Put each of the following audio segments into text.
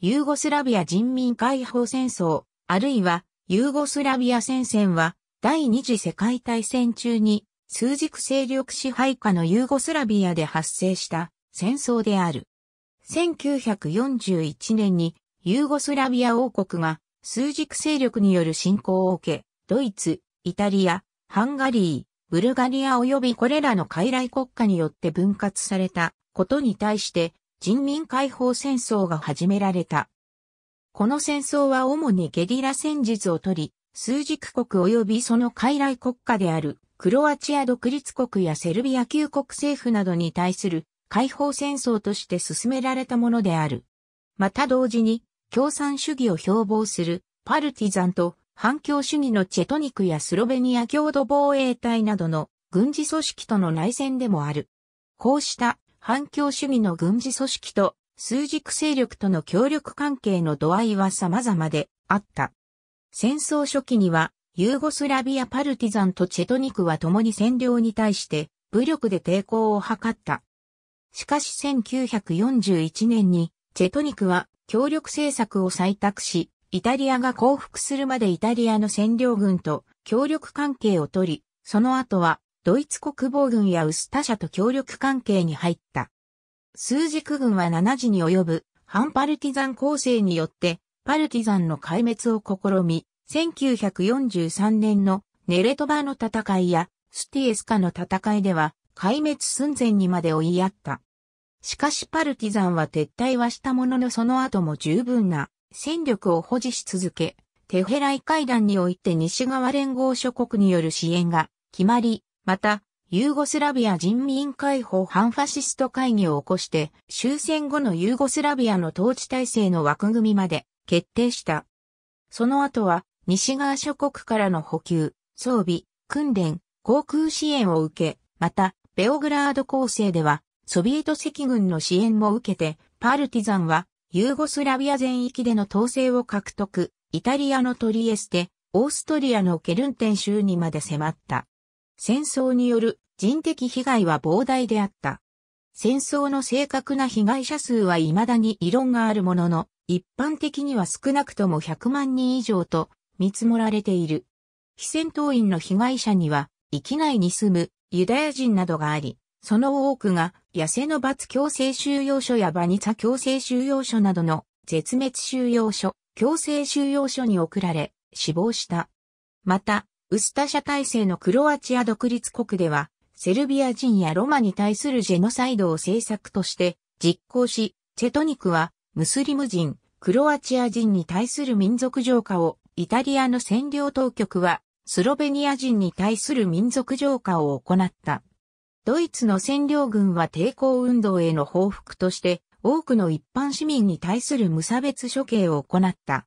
ユーゴスラビア人民解放戦争、あるいはユーゴスラビア戦線は、第二次世界大戦中に、数軸勢力支配下のユーゴスラビアで発生した戦争である。1941年にユーゴスラビア王国が数軸勢力による侵攻を受け、ドイツ、イタリア、ハンガリー、ブルガリア及びこれらの傀儡国家によって分割されたことに対して人民解放戦争が始められた。この戦争は主にゲリラ戦術をとり、数軸国及びその傀儡国家であるクロアチア独立国やセルビア旧国政府などに対する解放戦争として進められたものである。また同時に共産主義を標榜するパルティザンと反共主義のチェトニクやスロベニア共同防衛隊などの軍事組織との内戦でもある。こうした反共主義の軍事組織と枢軸勢力との協力関係の度合いは様々であった。戦争初期には、ユーゴスラビアパルティザンとチェトニクは共に占領に対して武力で抵抗を図った。しかし1941年にチェトニクは協力政策を採択し、イタリアが降伏するまでイタリアの占領軍と協力関係を取り、その後はドイツ国防軍やウスタ社と協力関係に入った。数軸軍は7時に及ぶ反パルティザン構成によってパルティザンの壊滅を試み、1943年のネレトバの戦いやスティエスカの戦いでは壊滅寸前にまで追いやった。しかしパルティザンは撤退はしたもののその後も十分な戦力を保持し続け、テヘライ会談において西側連合諸国による支援が決まり、また、ユーゴスラビア人民解放反ファシスト会議を起こして、終戦後のユーゴスラビアの統治体制の枠組みまで決定した。その後は、西側諸国からの補給、装備、訓練、航空支援を受け、また、ベオグラード構成では、ソビエト赤軍の支援も受けて、パルティザンは、ユーゴスラビア全域での統制を獲得、イタリアのトリエステ、オーストリアのケルンテン州にまで迫った。戦争による人的被害は膨大であった。戦争の正確な被害者数は未だに異論があるものの、一般的には少なくとも100万人以上と見積もられている。非戦闘員の被害者には、域内に住むユダヤ人などがあり、その多くが、痩せの罰強制収容所やバニツァ強制収容所などの絶滅収容所、強制収容所に送られ、死亡した。また、ウスタシャ体制のクロアチア独立国では、セルビア人やロマに対するジェノサイドを政策として実行し、チェトニクはムスリム人、クロアチア人に対する民族浄化を、イタリアの占領当局はスロベニア人に対する民族浄化を行った。ドイツの占領軍は抵抗運動への報復として、多くの一般市民に対する無差別処刑を行った。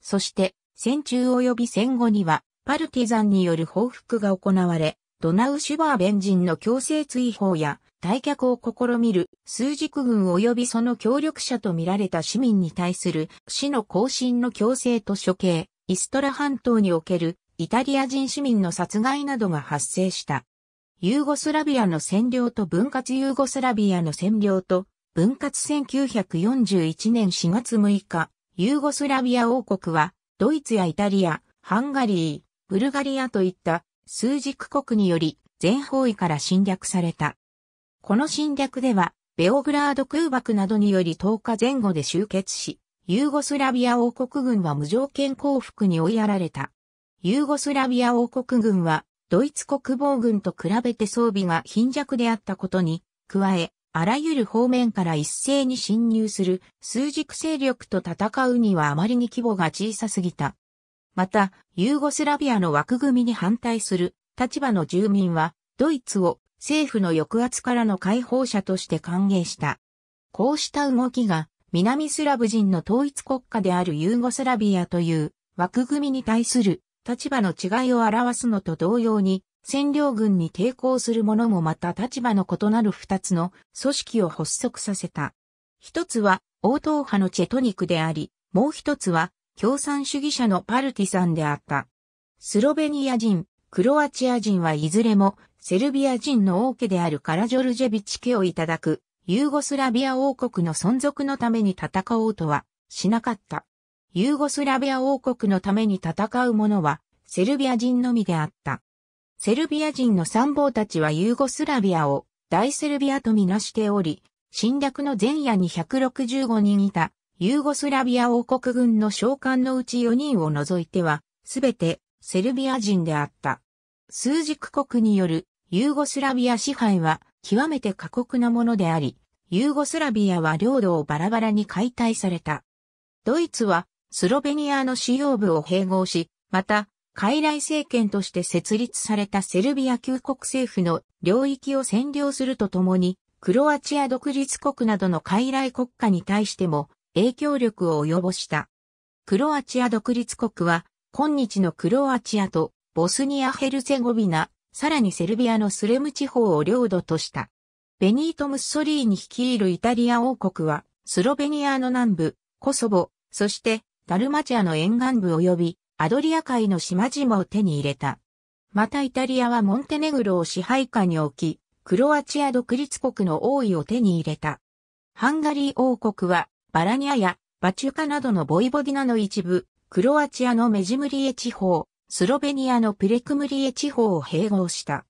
そして、戦中及び戦後には、パルティザンによる報復が行われ、ドナウシュバーベン人の強制追放や退却を試みる数軸軍及びその協力者と見られた市民に対する死の行進の強制と処刑、イストラ半島におけるイタリア人市民の殺害などが発生した。ユーゴスラビアの占領と分割ユーゴスラビアの占領と分割1941年4月6日、ユーゴスラビア王国はドイツやイタリア、ハンガリー、ブルガリアといった数軸国により全方位から侵略された。この侵略では、ベオグラード空爆などにより10日前後で集結し、ユーゴスラビア王国軍は無条件降伏に追いやられた。ユーゴスラビア王国軍は、ドイツ国防軍と比べて装備が貧弱であったことに、加え、あらゆる方面から一斉に侵入する数軸勢力と戦うにはあまりに規模が小さすぎた。また、ユーゴスラビアの枠組みに反対する立場の住民は、ドイツを政府の抑圧からの解放者として歓迎した。こうした動きが、南スラブ人の統一国家であるユーゴスラビアという枠組みに対する立場の違いを表すのと同様に、占領軍に抵抗する者もまた立場の異なる二つの組織を発足させた。一つは、応答派のチェトニクであり、もう一つは、共産主義者のパルティさんであった。スロベニア人、クロアチア人はいずれもセルビア人の王家であるカラジョルジェビチ家をいただくユーゴスラビア王国の存続のために戦おうとはしなかった。ユーゴスラビア王国のために戦う者はセルビア人のみであった。セルビア人の参謀たちはユーゴスラビアを大セルビアとみなしており、侵略の前夜に165人いたユーゴスラビア王国軍の将官のうち4人を除いては、すべてセルビア人であった。数軸国によるユーゴスラビア支配は極めて過酷なものであり、ユーゴスラビアは領土をバラバラに解体された。ドイツはスロベニアの主要部を併合し、また、傀儡政権として設立されたセルビア旧国政府の領域を占領するとともに、クロアチア独立国などの傀儡国家に対しても影響力を及ぼした。クロアチア独立国は、今日のクロアチアとボスニア・ヘルツェゴビナ、さらにセルビアのスレム地方を領土とした。ベニート・ムッソリーに率いるイタリア王国は、スロベニアの南部、コソボ、そしてダルマチアの沿岸部及びアドリア海の島々を手に入れた。またイタリアはモンテネグロを支配下に置き、クロアチア独立国の王位を手に入れた。ハンガリー王国はバラニアやバチュカなどのボイボディナの一部、クロアチアのメジムリエ地方、スロベニアのプレクムリエ地方を併合した。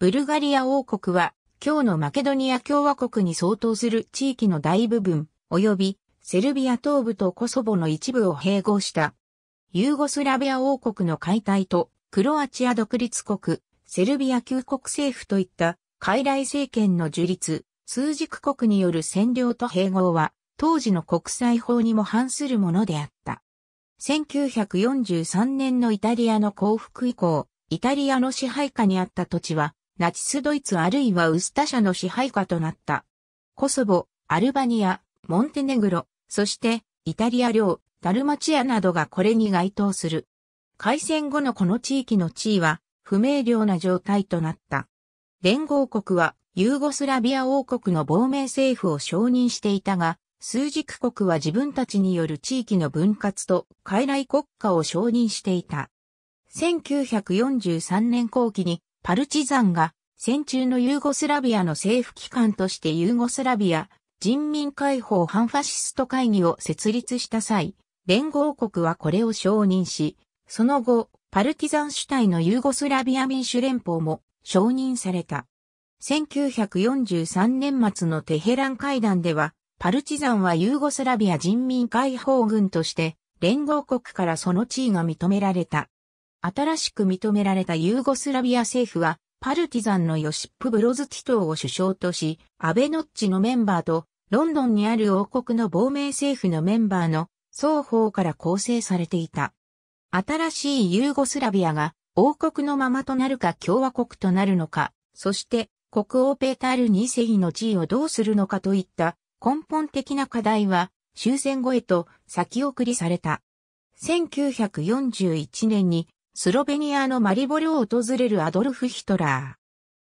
ブルガリア王国は、今日のマケドニア共和国に相当する地域の大部分、及び、セルビア東部とコソボの一部を併合した。ユーゴスラビア王国の解体と、クロアチア独立国、セルビア旧国政府といった、傀儡政権の樹立、枢軸国による占領と併合は、当時の国際法にも反するものであった。1943年のイタリアの降伏以降、イタリアの支配下にあった土地は、ナチスドイツあるいはウスタ社の支配下となった。コソボ、アルバニア、モンテネグロ、そしてイタリア領、ダルマチアなどがこれに該当する。開戦後のこの地域の地位は不明瞭な状態となった。連合国はユーゴスラビア王国の亡命政府を承認していたが、数軸国は自分たちによる地域の分割と傀儡国家を承認していた。1943年後期にパルチザンが戦中のユーゴスラビアの政府機関としてユーゴスラビア人民解放反ファシスト会議を設立した際、連合国はこれを承認し、その後、パルティザン主体のユーゴスラビア民主連邦も承認された。1943年末のテヘラン会談では、パルチザンはユーゴスラビア人民解放軍として連合国からその地位が認められた。新しく認められたユーゴスラビア政府はパルティザンのヨシップ・ブロズティトーを首相とし、アベノッチのメンバーとロンドンにある王国の亡命政府のメンバーの双方から構成されていた。新しいユーゴスラビアが王国のままとなるか共和国となるのか、そして国王ペータール2世の地位をどうするのかといった根本的な課題は終戦後へと先送りされた。1941年にスロベニアのマリボルを訪れるアドルフ・ヒトラー。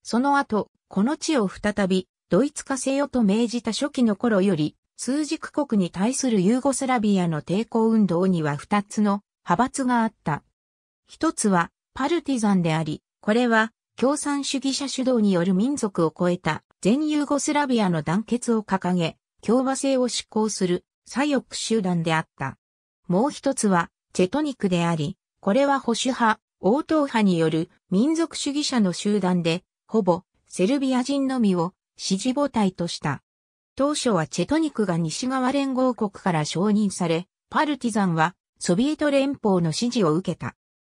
その後、この地を再びドイツ化せよと命じた初期の頃より、通軸国に対するユーゴスラビアの抵抗運動には二つの派閥があった。一つはパルティザンであり、これは共産主義者主導による民族を超えた全ユーゴスラビアの団結を掲げ、共和制を執行する左翼集団であった。もう一つは、チェトニクであり、これは保守派、応答派による民族主義者の集団で、ほぼセルビア人のみを支持母体とした。当初はチェトニクが西側連合国から承認され、パルティザンはソビエト連邦の支持を受けた。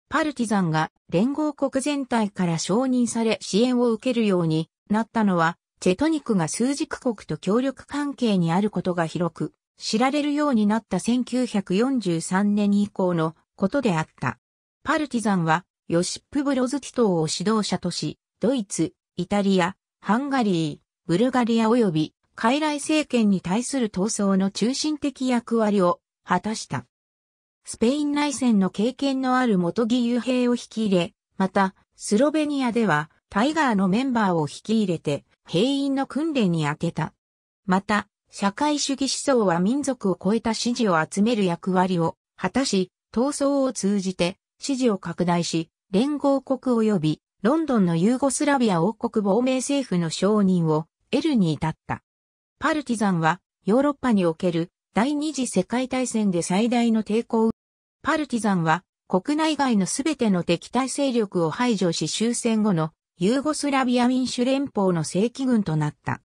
パルティザンが連合国全体から承認され支援を受けるようになったのはチェトニクが枢軸国と協力関係にあることが広く知られるようになった1943年以降のことであった。パルティザンはヨシップ・ブロズティ島を指導者とし、ドイツ、イタリア、ハンガリー、ブルガリア及び傀儡政権に対する闘争の中心的役割を果たした。スペイン内戦の経験のある元義勇兵を引き入れ、また、スロベニアではタイガーのメンバーを引き入れて、兵員の訓練に充てた。また、社会主義思想は民族を超えた支持を集める役割を果たし、闘争を通じて支持を拡大し、連合国及びロンドンのユーゴスラビア王国亡命政府の承認を得るに至った。パルティザンはヨーロッパにおける第二次世界大戦で最大の抵抗。パルティザンは国内外のすべての敵対勢力を排除し終戦後のユーゴスラビア民主連邦の正規軍となった。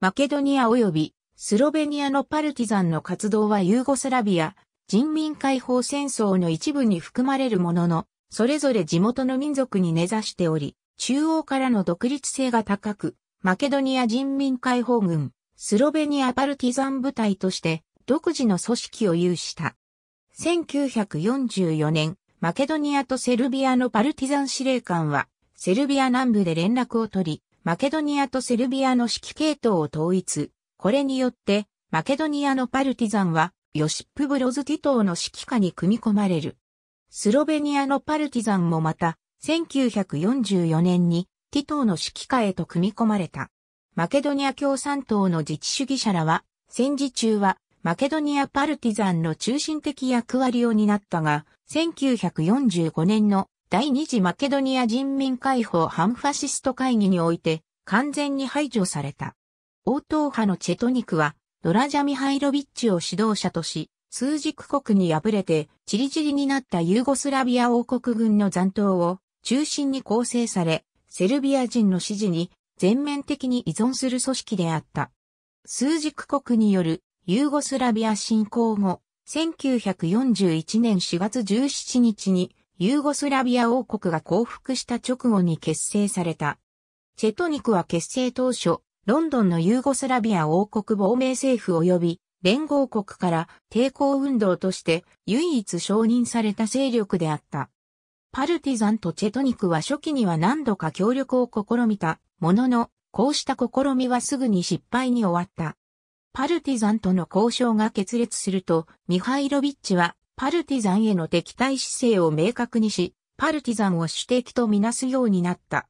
マケドニア及びスロベニアのパルティザンの活動はユーゴスラビア人民解放戦争の一部に含まれるものの、それぞれ地元の民族に根ざしており、中央からの独立性が高く、マケドニア人民解放軍、スロベニアパルティザン部隊として独自の組織を有した。1944年、マケドニアとセルビアのパルティザン司令官はセルビア南部で連絡を取り、マケドニアとセルビアの指揮系統を統一。これによって、マケドニアのパルティザンは、ヨシップ・ブロズティ島の指揮下に組み込まれる。スロベニアのパルティザンもまた、1944年にティトーの指揮下へと組み込まれた。マケドニア共産党の自治主義者らは、戦時中はマケドニアパルティザンの中心的役割を担ったが、1945年の第二次マケドニア人民解放反ファシスト会議において完全に排除された。応答派のチェトニクはドラジャミハイロビッチを指導者とし、数軸国に敗れてチリチリになったユーゴスラビア王国軍の残党を中心に構成され、セルビア人の支持に全面的に依存する組織であった。数軸国によるユーゴスラビア侵攻後、1941年4月17日にユーゴスラビア王国が降伏した直後に結成された。チェトニクは結成当初、ロンドンのユーゴスラビア王国亡命政府及び連合国から抵抗運動として唯一承認された勢力であった。パルティザンとチェトニクは初期には何度か協力を試みたものの、こうした試みはすぐに失敗に終わった。パルティザンとの交渉が決裂すると、ミハイロビッチはパルティザンへの敵対姿勢を明確にし、パルティザンを主敵とみなすようになった。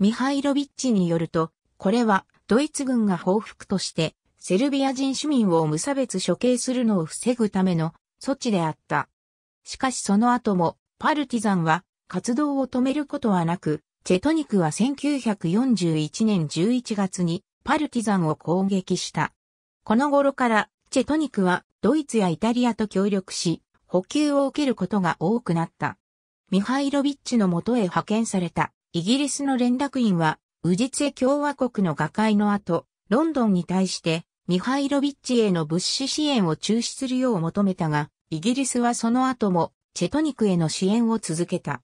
ミハイロビッチによると、これはドイツ軍が報復として、セルビア人市民を無差別処刑するのを防ぐための措置であった。しかしその後も、パルティザンは活動を止めることはなく、チェトニクは1941年11月にパルティザンを攻撃した。この頃から、チェトニクはドイツやイタリアと協力し、補給を受けることが多くなった。ミハイロビッチの元へ派遣されたイギリスの連絡員は、ウジツェ共和国の瓦解の後、ロンドンに対してミハイロビッチへの物資支援を中止するよう求めたが、イギリスはその後もチェトニクへの支援を続けた。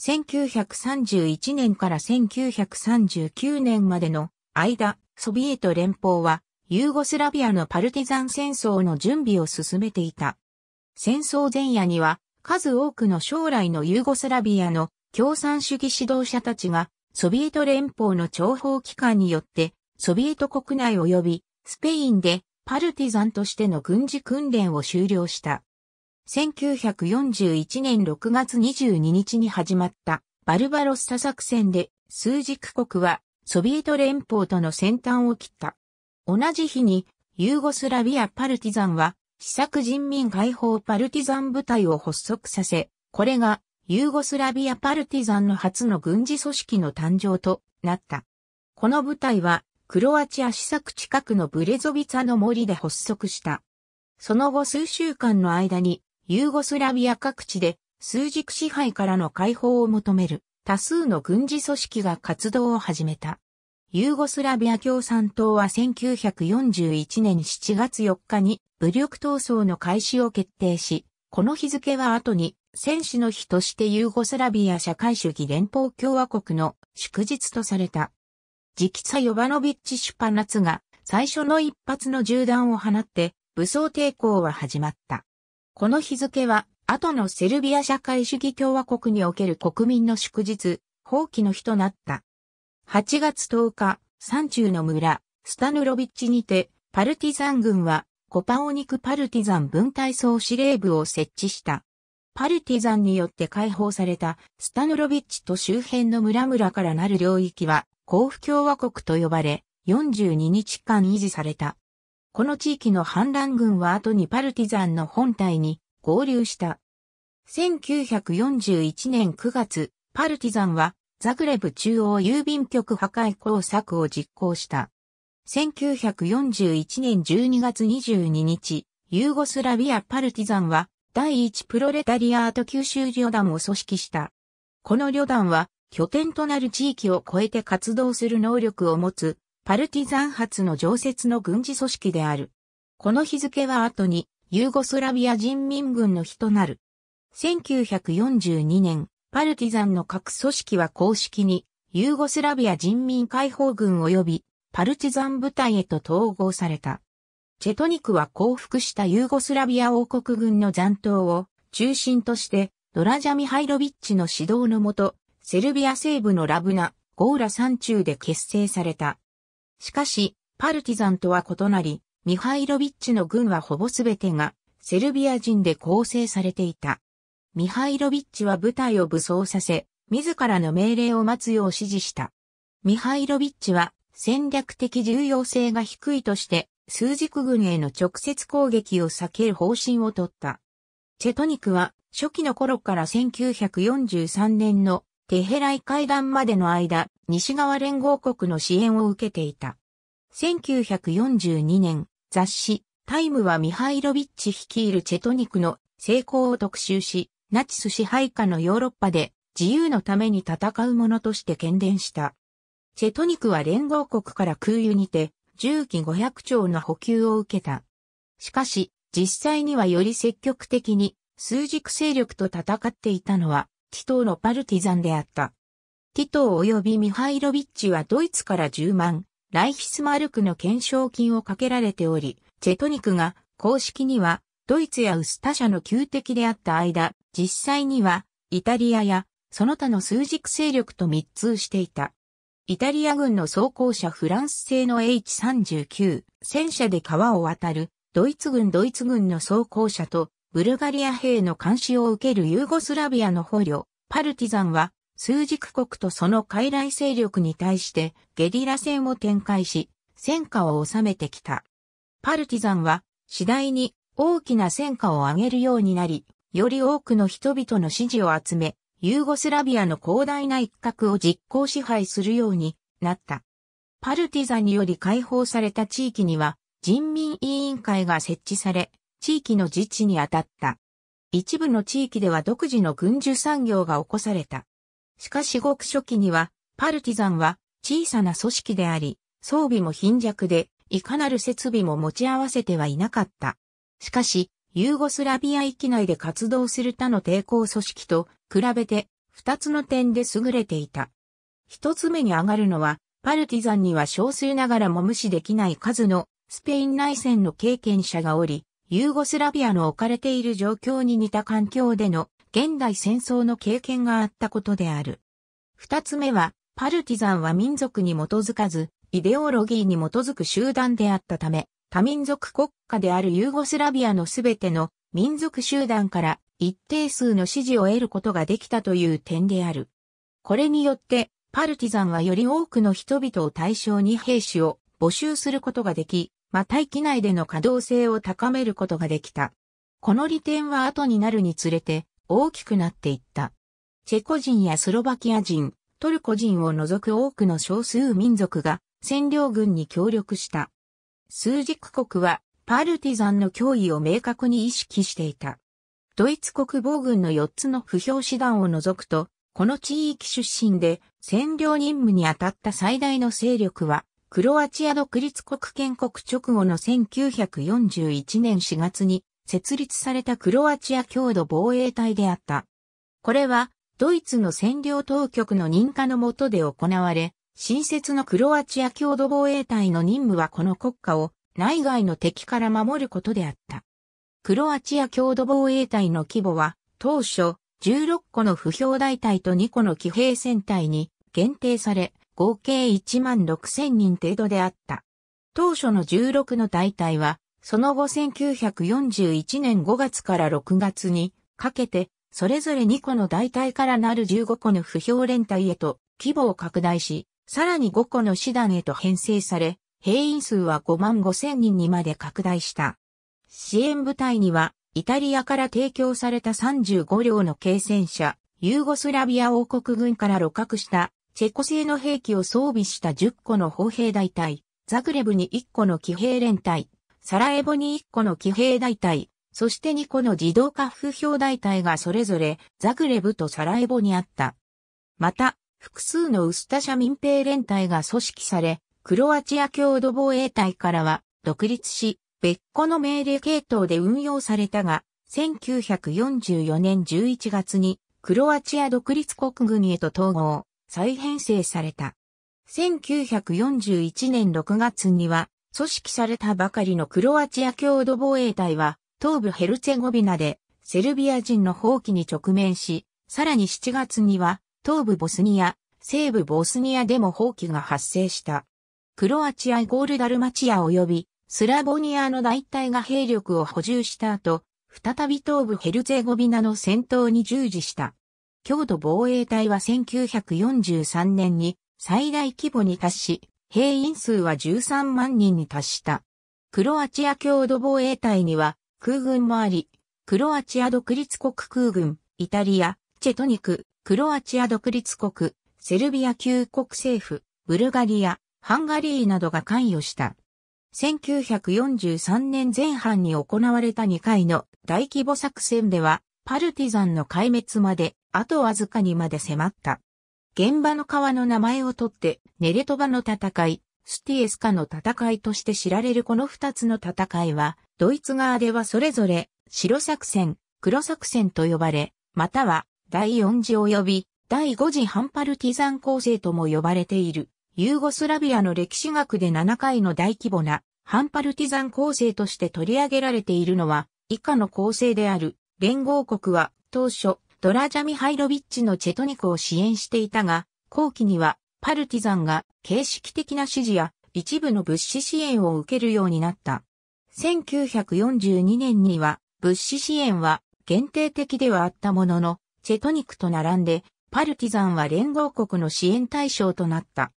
1931年から1939年までの間、ソビエト連邦はユーゴスラビアのパルティザン戦争の準備を進めていた。戦争前夜には数多くの将来のユーゴスラビアの共産主義指導者たちがソビエト連邦の諜報機関によってソビエト国内及びスペインでパルティザンとしての軍事訓練を終了した。1941年6月22日に始まったバルバロッサ作戦で数軸国はソビエト連邦との先端を切った。同じ日にユーゴスラビアパルティザンは試作人民解放パルティザン部隊を発足させ、これがユーゴスラビアパルティザンの初の軍事組織の誕生となった。この部隊はクロアチア試作近くのブレゾビツァの森で発足した。その後数週間の間にユーゴスラビア各地で数軸支配からの解放を求める多数の軍事組織が活動を始めた。ユーゴスラビア共産党は1941年7月4日に武力闘争の開始を決定し、この日付は後に戦士の日としてユーゴスラビア社会主義連邦共和国の祝日とされた。直サヨバノビッチ・シュパナツが最初の一発の銃弾を放って武装抵抗は始まった。この日付は後のセルビア社会主義共和国における国民の祝日、放棄の日となった。8月10日、山中の村、スタヌロビッチにて、パルティザン軍は、コパオニクパルティザン分隊総司令部を設置した。パルティザンによって解放されたスタヌロビッチと周辺の村々からなる領域は、甲府共和国と呼ばれ、42日間維持された。この地域の反乱軍は後にパルティザンの本体に合流した。1941年9月、パルティザンはザグレブ中央郵便局破壊工作を実行した。1941年12月22日、ユーゴスラビアパルティザンは第一プロレタリアート九州旅団を組織した。この旅団は拠点となる地域を超えて活動する能力を持つパルティザン発の常設の軍事組織である。この日付は後にユーゴスラビア人民軍の日となる。1942年、パルティザンの各組織は公式に、ユーゴスラビア人民解放軍及び、パルティザン部隊へと統合された。チェトニクは降伏したユーゴスラビア王国軍の残党を中心として、ドラジャミハイロビッチの指導のもと、セルビア西部のラブナ、ゴーラ山中で結成された。しかし、パルティザンとは異なり、ミハイロビッチの軍はほぼすべてがセルビア人で構成されていた。ミハイロビッチは部隊を武装させ、自らの命令を待つよう指示した。ミハイロビッチは戦略的重要性が低いとして、数軸軍への直接攻撃を避ける方針を取った。チェトニクは初期の頃から1943年のテヘライ会談までの間、西側連合国の支援を受けていた。1942年、雑誌、タイムはミハイロビッチ率いるチェトニクの成功を特集し、ナチス支配下のヨーロッパで自由のために戦う者として喧伝した。チェトニクは連合国から空輸にて、重機500兆の補給を受けた。しかし、実際にはより積極的に、数軸勢力と戦っていたのは、ティトーのパルティザンであった。ティトー及びミハイロビッチはドイツから10万、ライヒスマルクの懸賞金をかけられており、チェトニクが公式にはドイツやウスタ社の旧敵であった間、実際には、イタリアや、その他の数軸勢力と密通していた。イタリア軍の装甲車フランス製の H39 戦車で川を渡るドイツ軍ドイツ軍の装甲車とブルガリア兵の監視を受けるユーゴスラビアの捕虜パルティザンは数軸国とその傀儡勢力に対してゲリラ戦を展開し戦果を収めてきた。パルティザンは次第に大きな戦果を上げるようになり、より多くの人々の支持を集め、ユーゴスラビアの広大な一角を実行支配するようになった。パルティザにより解放された地域には人民委員会が設置され、地域の自治に当たった。一部の地域では独自の軍需産業が起こされた。しかしごく初期には、パルティザンは小さな組織であり、装備も貧弱で、いかなる設備も持ち合わせてはいなかった。しかし、ユーゴスラビア域内で活動する他の抵抗組織と比べて、二つの点で優れていた。一つ目に上がるのは、パルティザンには少数ながらも無視できない数のスペイン内戦の経験者がおり、ユーゴスラビアの置かれている状況に似た環境での現代戦争の経験があったことである。二つ目は、パルティザンは民族に基づかず、イデオロギーに基づく集団であったため、多民族国家であるユーゴスラビアのすべての民族集団から一定数の支持を得ることができたという点である。これによって、パルティザンはより多くの人々を対象に兵士を募集することができ、また域内での可動性を高めることができた。この利点は後になるにつれて大きくなっていった。チェコ人やスロバキア人、トルコ人を除く多くの少数民族が占領軍に協力した。枢軸国はパルティザンの脅威を明確に意識していた。ドイツ国防軍の4つの不評師団を除くと、この地域出身で占領任務に当たった最大の勢力は、クロアチア独立国建国直後の1941年4月に設立されたクロアチア強度防衛隊であった。これは、ドイツの占領当局の認可のもとで行われ、新設のクロアチア共同防衛隊の任務はこの国家を内外の敵から守ることであった。クロアチア共同防衛隊の規模は当初16個の不評大隊と2個の騎兵戦隊に限定され合計1万6千人程度であった。当初の16の大隊はその後1941年5月から6月にかけてそれぞれ2個の大隊からなる15個の不評連隊へと規模を拡大し、さらに5個の師団へと編成され、兵員数は5万5千人にまで拡大した。支援部隊には、イタリアから提供された35両の軽戦車、ユーゴスラビア王国軍から露獲したチェコ製の兵器を装備した10個の砲兵大隊、ザグレブに1個の騎兵連隊、サラエボに1個の騎兵大隊、そして2個の自動化不評大隊がそれぞれザグレブとサラエボにあった。また、複数のウスタシャ民兵連隊が組織され、クロアチア共同防衛隊からは独立し、別個の命令系統で運用されたが、1944年11月にクロアチア独立国軍へと統合、再編成された。1941年6月には、組織されたばかりのクロアチア共同防衛隊は、東部ヘルツェゴビナで、セルビア人の放棄に直面し、さらに7月には、東部ボスニア、西部ボスニアでも放棄が発生した。クロアチアイゴールダルマチア及びスラボニアの大隊が兵力を補充した後、再び東部ヘルゼゴビナの戦闘に従事した。郷土防衛隊は1943年に最大規模に達し、兵員数は13万人に達した。クロアチア郷土防衛隊には空軍もあり、クロアチア独立国空軍、イタリア、チェトニク、クロアチア独立国、セルビア旧国政府、ブルガリア、ハンガリーなどが関与した。1943年前半に行われた2回の大規模作戦では、パルティザンの壊滅まで、あとわずかにまで迫った。現場の川の名前をとって、ネレトバの戦い、スティエスカの戦いとして知られるこの2つの戦いは、ドイツ側ではそれぞれ、白作戦、黒作戦と呼ばれ、または第4次及び第5次反パルティザン構成とも呼ばれている、ユーゴスラビアの歴史学で7回の大規模な反パルティザン構成として取り上げられているのは、以下の構成である、連合国は当初、ドラジャミハイロビッチのチェトニクを支援していたが、後期にはパルティザンが形式的な支持や一部の物資支援を受けるようになった。1942年には物資支援は限定的ではあったものの、チェトニクと並んで、パルティザンは連合国の支援対象となった。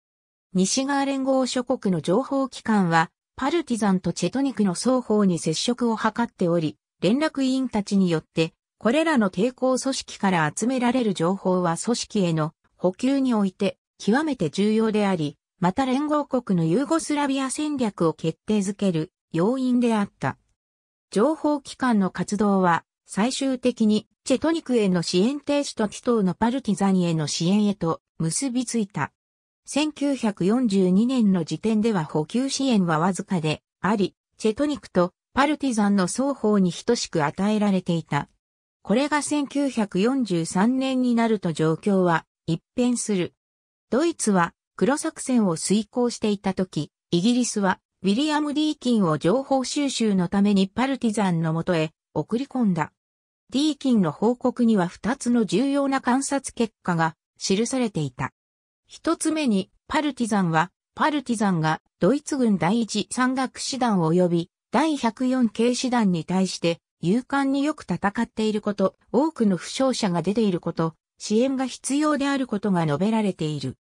西側連合諸国の情報機関は、パルティザンとチェトニクの双方に接触を図っており、連絡委員たちによって、これらの抵抗組織から集められる情報は組織への補給において極めて重要であり、また連合国のユーゴスラビア戦略を決定づける要因であった。情報機関の活動は最終的にチェトニクへの支援停止とティトーのパルティザンへの支援へと結びついた。1942年の時点では補給支援はわずかであり、チェトニクとパルティザンの双方に等しく与えられていた。これが1943年になると状況は一変する。ドイツは黒作戦を遂行していた時、イギリスはウィリアム・ディーキンを情報収集のためにパルティザンのもとへ送り込んだ。D 金の報告には2つの重要な観察結果が記されていた。1つ目に、パルティザンは、パルティザンがドイツ軍第一山岳師団及び第104系師団に対して勇敢によく戦っていること、多くの負傷者が出ていること、支援が必要であることが述べられている。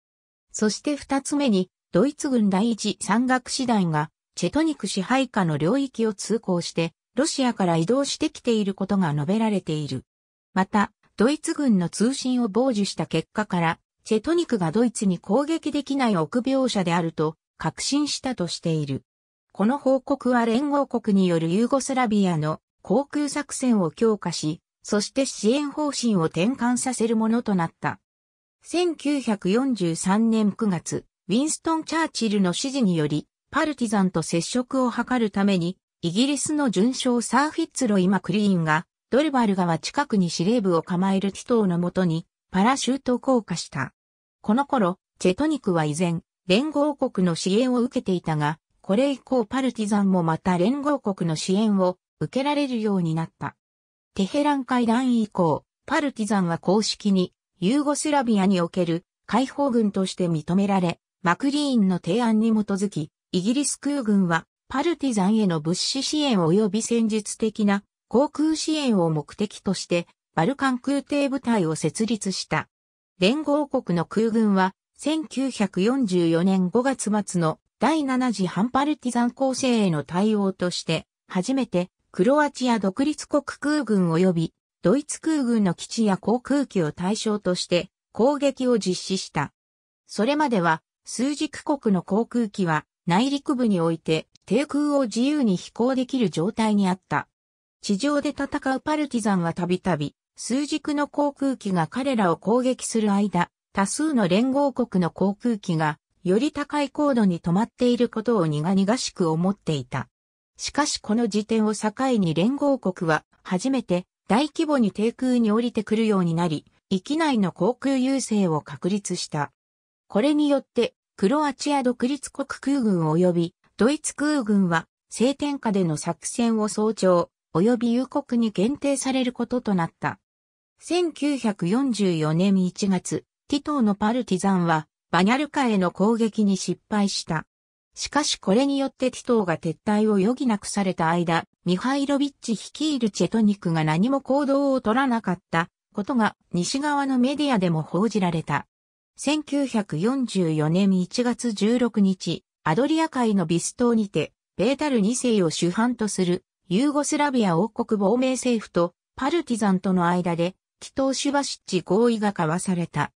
そして二つ目に、ドイツ軍第一山岳師団がチェトニク支配下の領域を通行してロシアから移動してきていることが述べられている。また、ドイツ軍の通信を傍受した結果から、チェトニクがドイツに攻撃できない臆病者であると確信したとしている。この報告は連合国によるユーゴスラビアの航空作戦を強化し、そして支援方針を転換させるものとなった。1943年9月、ウィンストン・チャーチルの指示により、パルティザンと接触を図るために、イギリスの準将サー・フィッツロイ・マクリーンが、ドルバル川近くに司令部を構えるティトーのもとに、パラシュート降下した。この頃、チェトニクは依然、連合国の支援を受けていたが、これ以降パルティザンもまた連合国の支援を受けられるようになった。テヘラン会談以降、パルティザンは公式にユーゴスラビアにおける解放軍として認められ、マクリーンの提案に基づき、イギリス空軍はパルティザンへの物資支援及び戦術的な航空支援を目的として、バルカン空挺部隊を設立した。連合国の空軍は、1944年5月末の第7次反パルティザン構成への対応として、初めてクロアチア独立国空軍及びドイツ空軍の基地や航空機を対象として攻撃を実施した。それまでは数軸国の航空機は内陸部において低空を自由に飛行できる状態にあった。地上で戦うパルティザンはたびたび、数軸の航空機が彼らを攻撃する間、多数の連合国の航空機が、より高い高度に止まっていることを苦々しく思っていた。しかしこの時点を境に連合国は、初めて大規模に低空に降りてくるようになり、域内の航空優勢を確立した。これによって、クロアチア独立国空軍及びドイツ空軍は、晴天下での作戦を早朝、及び夕国に限定されることとなった。1944年1月、ティトーのパルティザンは、バニャルカへの攻撃に失敗した。しかしこれによってティトーが撤退を余儀なくされた間、ミハイロビッチ率いるチェトニクが何も行動を取らなかったことが西側のメディアでも報じられた。1944年1月16日、アドリア海のビス島にて、ベータル2世を主犯とする、ユーゴスラビア王国亡命政府と、パルティザンとの間で、キトーシュバシッチ合意が交わされた。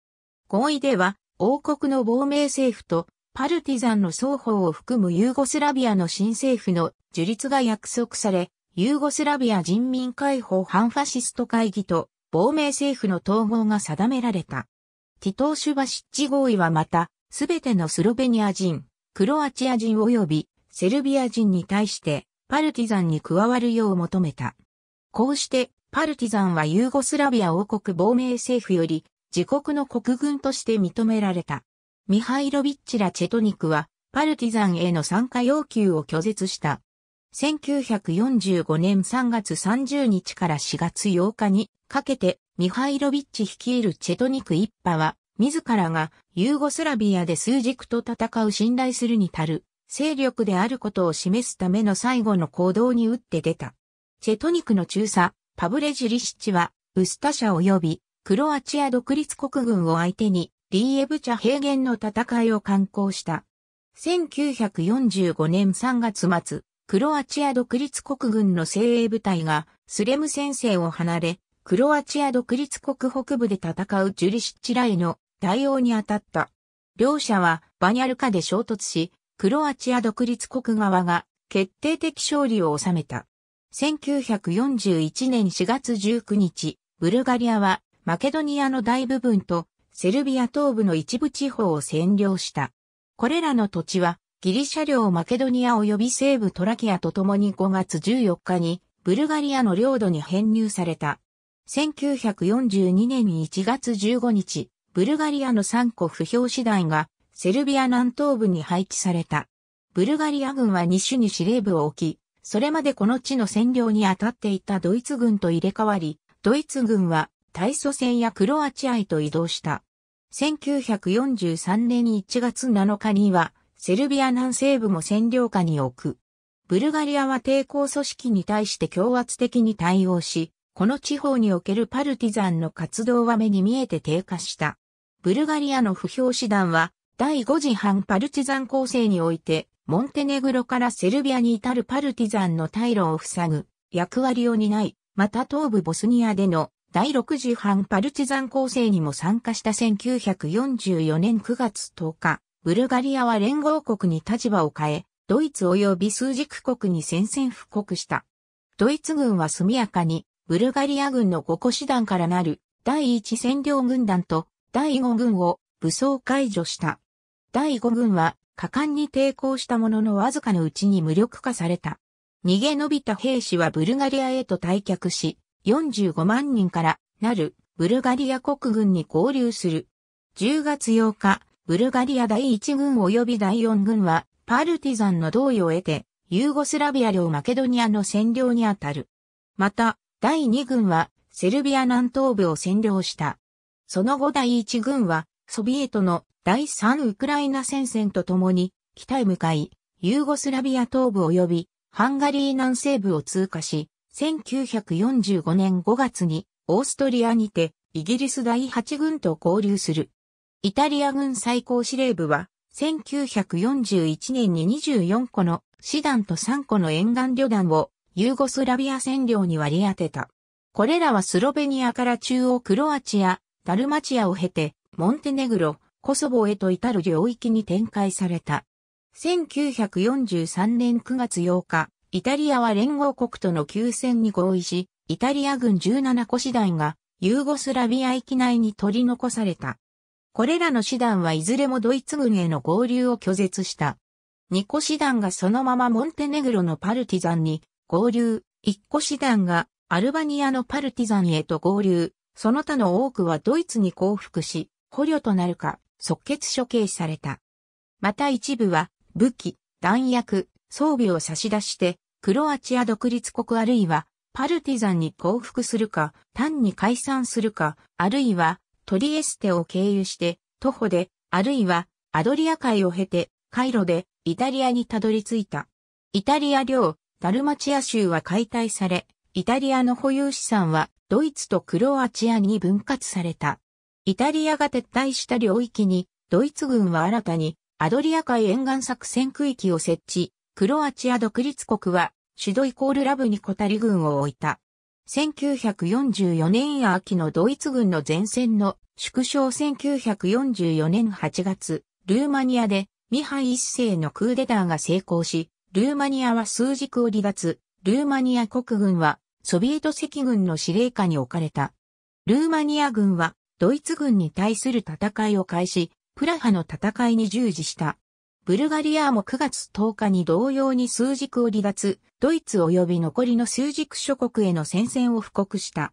合意では、王国の亡命政府と、パルティザンの双方を含むユーゴスラビアの新政府の樹立が約束され、ユーゴスラビア人民解放反ファシスト会議と亡命政府の統合が定められた。ティトーシュバシッチ合意はまた、すべてのスロベニア人、クロアチア人及びセルビア人に対してパルティザンに加わるよう求めた。こうしてパルティザンはユーゴスラビア王国亡命政府より自国の国軍として認められた。ミハイロビッチラ・チェトニクはパルティザンへの参加要求を拒絶した。1945年3月30日から4月8日にかけてミハイロビッチ率いるチェトニク一派は自らがユーゴスラビアで数軸と戦う信頼するに足る、勢力であることを示すための最後の行動に打って出た。チェトニクの中佐、パブレジリシッチは、ウスタシャ及び、クロアチア独立国軍を相手に、リーエブチャ平原の戦いを敢行した。1945年3月末、クロアチア独立国軍の精鋭部隊が、スレム戦線を離れ、クロアチア独立国北部で戦うジュリシッチらへの対応に当たった。両者はバニャルカで衝突し、クロアチア独立国側が決定的勝利を収めた。1941年4月19日、ブルガリアはマケドニアの大部分とセルビア東部の一部地方を占領した。これらの土地はギリシャ領マケドニア及び西部トラキアと共に5月14日にブルガリアの領土に編入された。1942年1月15日、ブルガリアの3個不評師団がセルビア南東部に配置された。ブルガリア軍は2種に司令部を置き、それまでこの地の占領に当たっていたドイツ軍と入れ替わり、ドイツ軍は大祖戦やクロアチアへと移動した。1943年1月7日には、セルビア南西部も占領下に置く。ブルガリアは抵抗組織に対して強圧的に対応し、この地方におけるパルティザンの活動は目に見えて低下した。ブルガリアの不評師団は、第5次反パルチザン構成において、モンテネグロからセルビアに至るパルチザンの退路を塞ぐ役割を担い、また東部ボスニアでの第6次反パルチザン構成にも参加した1944年9月10日、ブルガリアは連合国に立場を変え、ドイツ及び数軸国に宣戦布告した。ドイツ軍は速やかに、ブルガリア軍の5個師団からなる第1占領軍団と第5軍を武装解除した。第5軍は果敢に抵抗したもののわずかのうちに無力化された。逃げ延びた兵士はブルガリアへと退却し、45万人からなるブルガリア国軍に合流する。10月8日、ブルガリア第1軍及び第4軍はパルティザンの同意を得て、ユーゴスラビア領マケドニアの占領にあたる。また、第2軍はセルビア南東部を占領した。その後第一軍は、ソビエトの第三ウクライナ戦線とともに、北へ向かい、ユーゴスラビア東部及び、ハンガリー南西部を通過し、1945年5月に、オーストリアにて、イギリス第8軍と合流する。イタリア軍最高司令部は、1941年に24個の師団と3個の沿岸旅団をユーゴスラビア占領に割り当てた。これらはスロベニアから中央クロアチア、ダルマチアを経て、モンテネグロ、コソボへと至る領域に展開された。1943年9月8日、イタリアは連合国との休戦に合意し、イタリア軍17個師団がユーゴスラビア域内に取り残された。これらの師団はいずれもドイツ軍への合流を拒絶した。2個師団がそのままモンテネグロのパルティザンに合流、1個師団がアルバニアのパルティザンへと合流、その他の多くはドイツに降伏し、捕虜となるか、即決処刑された。また一部は、武器、弾薬、装備を差し出して、クロアチア独立国あるいは、パルティザンに降伏するか、単に解散するか、あるいは、トリエステを経由して、徒歩で、あるいは、アドリア海を経て、カイロで、イタリアにたどり着いた。イタリア領、ダルマチア州は解体され、イタリアの保有資産はドイツとクロアチアに分割された。イタリアが撤退した領域に、ドイツ軍は新たにアドリア海沿岸作戦区域を設置、クロアチア独立国は、シュドイコールラブに小谷軍を置いた。1944年秋のドイツ軍の前線の縮小1944年8月、ルーマニアでミハイ一世のクーデターが成功し、ルーマニアは数軸を離脱、ルーマニア国軍はソビエト赤軍の司令下に置かれた。ルーマニア軍はドイツ軍に対する戦いを開始、プラハの戦いに従事した。ブルガリアも9月10日に同様に数軸を離脱、ドイツ及び残りの数軸諸国への戦線を布告した。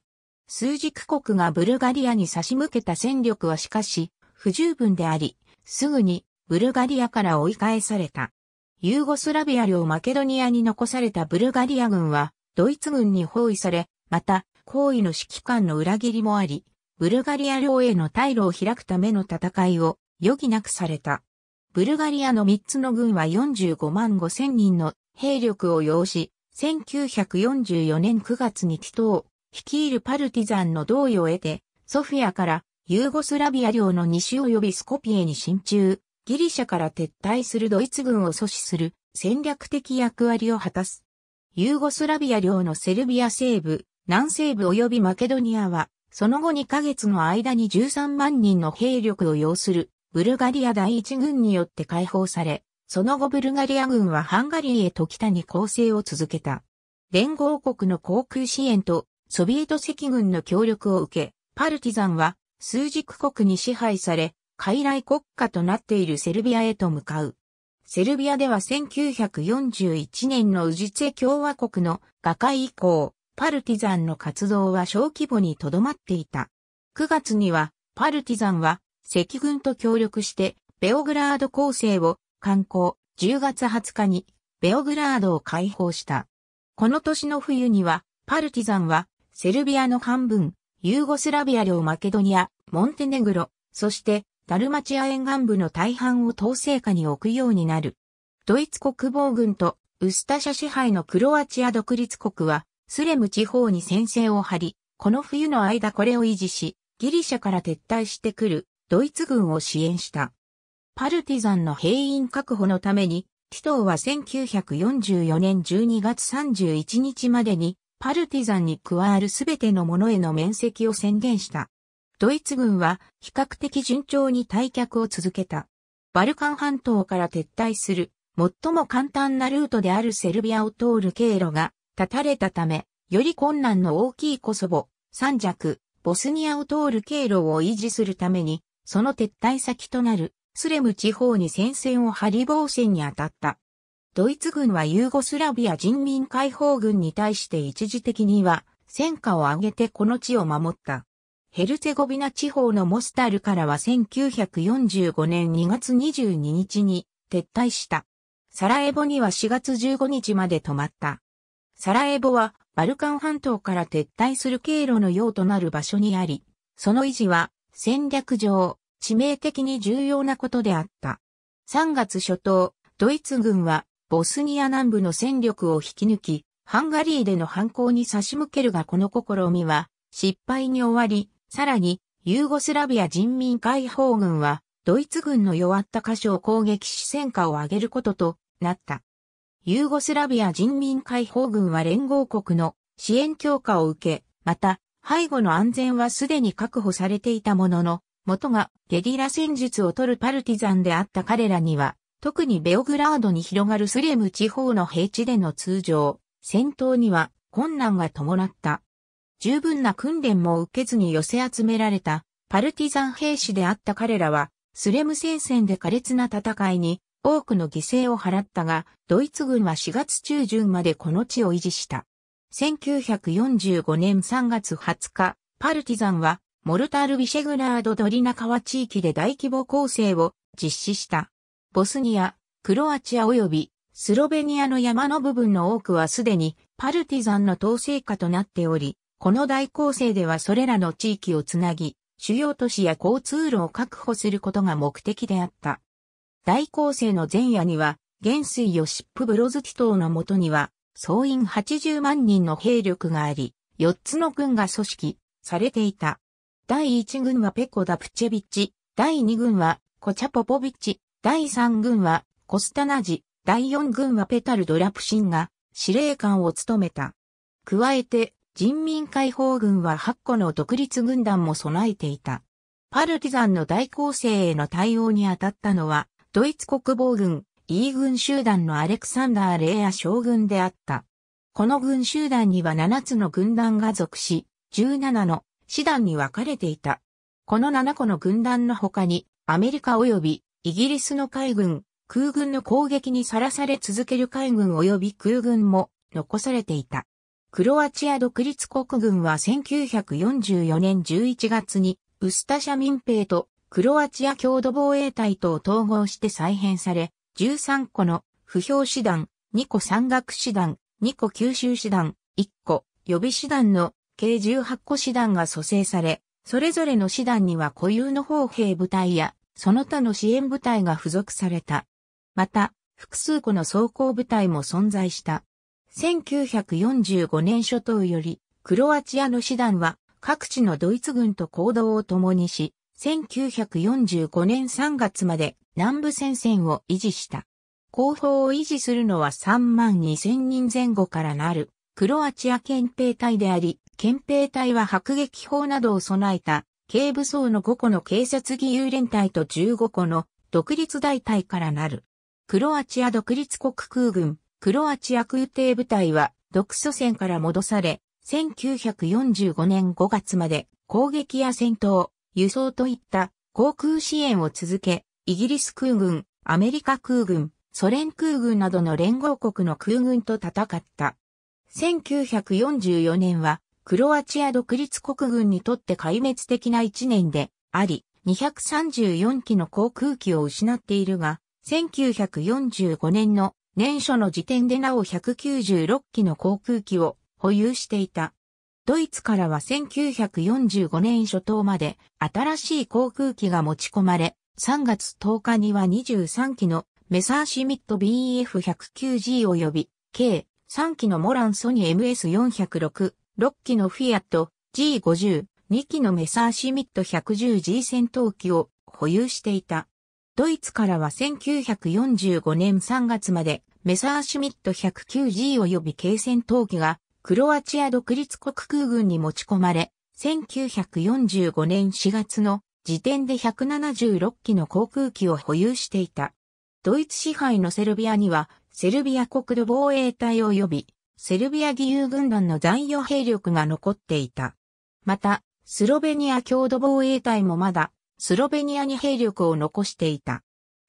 数軸国がブルガリアに差し向けた戦力はしかし、不十分であり、すぐにブルガリアから追い返された。ユーゴスラビア領マケドニアに残されたブルガリア軍は、ドイツ軍に包囲され、また、行為の指揮官の裏切りもあり、ブルガリア領への退路を開くための戦いを余儀なくされた。ブルガリアの3つの軍は45万5千人の兵力を要し、1944年9月にティトー、率いるパルティザンの同意を得て、ソフィアからユーゴスラビア領の西及びスコピエに進駐、ギリシャから撤退するドイツ軍を阻止する戦略的役割を果たす。ユーゴスラビア領のセルビア西部、南西部及びマケドニアは、その後2ヶ月の間に13万人の兵力を要する、ブルガリア第一軍によって解放され、その後ブルガリア軍はハンガリーへと北に攻勢を続けた。連合国の航空支援とソビエト赤軍の協力を受け、パルティザンは数軸国に支配され、傀儡国家となっているセルビアへと向かう。セルビアでは1941年のウジツェ共和国の瓦解以降、パルティザンの活動は小規模にとどまっていた。9月には、パルティザンは、赤軍と協力して、ベオグラード構成を観光、10月20日に、ベオグラードを解放した。この年の冬には、パルティザンは、セルビアの半分、ユーゴスラビア領マケドニア、モンテネグロ、そして、ダルマチア沿岸部の大半を統制下に置くようになる。ドイツ国防軍とウスタシャ支配のクロアチア独立国はスレム地方に戦制を張り、この冬の間これを維持し、ギリシャから撤退してくるドイツ軍を支援した。パルティザンの兵員確保のために、ティトーは1944年12月31日までに、パルティザンに加わるすべてのものへの面積を宣言した。ドイツ軍は比較的順調に退却を続けた。バルカン半島から撤退する、最も簡単なルートであるセルビアを通る経路が断たれたため、より困難の大きいコソボ、三弱、ボスニアを通る経路を維持するために、その撤退先となるスレム地方に戦線を張り防戦に当たった。ドイツ軍はユーゴスラビア人民解放軍に対して一時的には戦果を上げてこの地を守った。ヘルツェゴビナ地方のモスタルからは1945年2月22日に撤退した。サラエボには4月15日まで止まった。サラエボはバルカン半島から撤退する経路のようとなる場所にあり、その維持は戦略上致命的に重要なことであった。3月初頭、ドイツ軍はボスニア南部の戦力を引き抜き、ハンガリーでの反抗に差し向けるがこの試みは失敗に終わり、さらに、ユーゴスラビア人民解放軍は、ドイツ軍の弱った箇所を攻撃し戦果を上げることとなった。ユーゴスラビア人民解放軍は連合国の支援強化を受け、また、背後の安全はすでに確保されていたものの、元がゲリラ戦術を取るパルティザンであった彼らには、特にベオグラードに広がるスレム地方の平地での通常、戦闘には困難が伴った。十分な訓練も受けずに寄せ集められたパルティザン兵士であった彼らは、スレム戦線で苛烈な戦いに多くの犠牲を払ったが、ドイツ軍は4月中旬までこの地を維持した。1945年3月20日、パルティザンは、モルタール・ビシェグラード・ドリナ川地域で大規模攻勢を実施した。ボスニア、クロアチア及びスロベニアの山の部分の多くはすでにパルティザンの統制下となっており、この大構成ではそれらの地域をつなぎ、主要都市や交通路を確保することが目的であった。大構成の前夜には、元水ヨシップブロズティ島のもとには、総員80万人の兵力があり、4つの軍が組織されていた。第1軍はペコダプチェビッチ、第2軍はコチャポポビッチ、第3軍はコスタナジ、第4軍はペタルドラプシンが司令官を務めた。加えて、人民解放軍は8個の独立軍団も備えていた。パルティザンの大攻勢への対応に当たったのは、ドイツ国防軍、イー軍集団のアレクサンダー・レイア将軍であった。この軍集団には7つの軍団が属し、17の師団に分かれていた。この7個の軍団の他に、アメリカ及びイギリスの海軍、空軍の攻撃にさらされ続ける海軍及び空軍も残されていた。クロアチア独立国軍は1944年11月に、ウスタシャ民兵とクロアチア郷土防衛隊とを統合して再編され、13個の不評師団、2個山岳師団、2個九州師団、1個予備師団の計18個師団が蘇生され、それぞれの師団には固有の砲兵部隊や、その他の支援部隊が付属された。また、複数個の装甲部隊も存在した。1945年初頭より、クロアチアの師団は各地のドイツ軍と行動を共にし、1945年3月まで南部戦線を維持した。後方を維持するのは3万2000人前後からなる、クロアチア憲兵隊であり、憲兵隊は迫撃砲などを備えた、軽武装の5個の警察義勇連隊と15個の独立大隊からなる。クロアチア独立国空軍、クロアチア空挺部隊は独ソ戦から戻され、1945年5月まで攻撃や戦闘、輸送といった航空支援を続け、イギリス空軍、アメリカ空軍、ソ連空軍などの連合国の空軍と戦った。1944年はクロアチア独立国軍にとって壊滅的な1年であり、234機の航空機を失っているが、1945年の年初の時点でなお196機の航空機を保有していた。ドイツからは1945年初頭まで新しい航空機が持ち込まれ、3月10日には23機のメサーシミット BF109G 及び、計3機のモランソニ MS406、6機のフィアット G50、2機のメサーシミット 110G 戦闘機を保有していた。ドイツからは1945年3月まで、メサーシュミット 109G 及び軽戦闘機が、クロアチア独立国空軍に持ち込まれ、1945年4月の時点で176機の航空機を保有していた。ドイツ支配のセルビアには、セルビア国土防衛隊及び、セルビア義勇軍団の残余兵力が残っていた。また、スロベニア郷土防衛隊もまだスロベニアに兵力を残していた。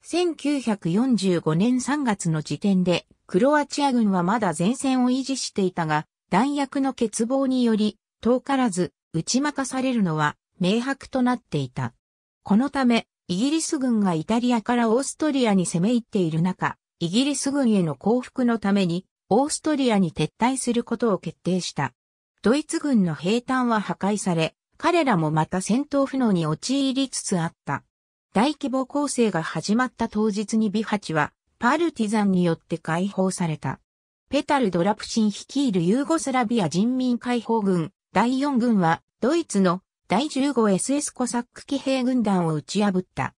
1945年3月の時点で、クロアチア軍はまだ前線を維持していたが、弾薬の欠乏により、遠からず、打ち負かされるのは、明白となっていた。このため、イギリス軍がイタリアからオーストリアに攻め入っている中、イギリス軍への降伏のために、オーストリアに撤退することを決定した。ドイツ軍の兵站は破壊され、彼らもまた戦闘不能に陥りつつあった。大規模攻勢が始まった当日にビハチは、パルティザンによって解放された。ペタル・ドラプシン率いるユーゴスラビア人民解放軍、第4軍は、ドイツの第 15SS コサック騎兵軍団を打ち破った。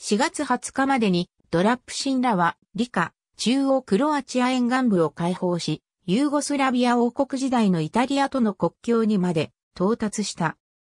4月20日までに、ドラプシンらは、リカ、中央クロアチア沿岸部を解放し、ユーゴスラビア王国時代のイタリアとの国境にまで到達した。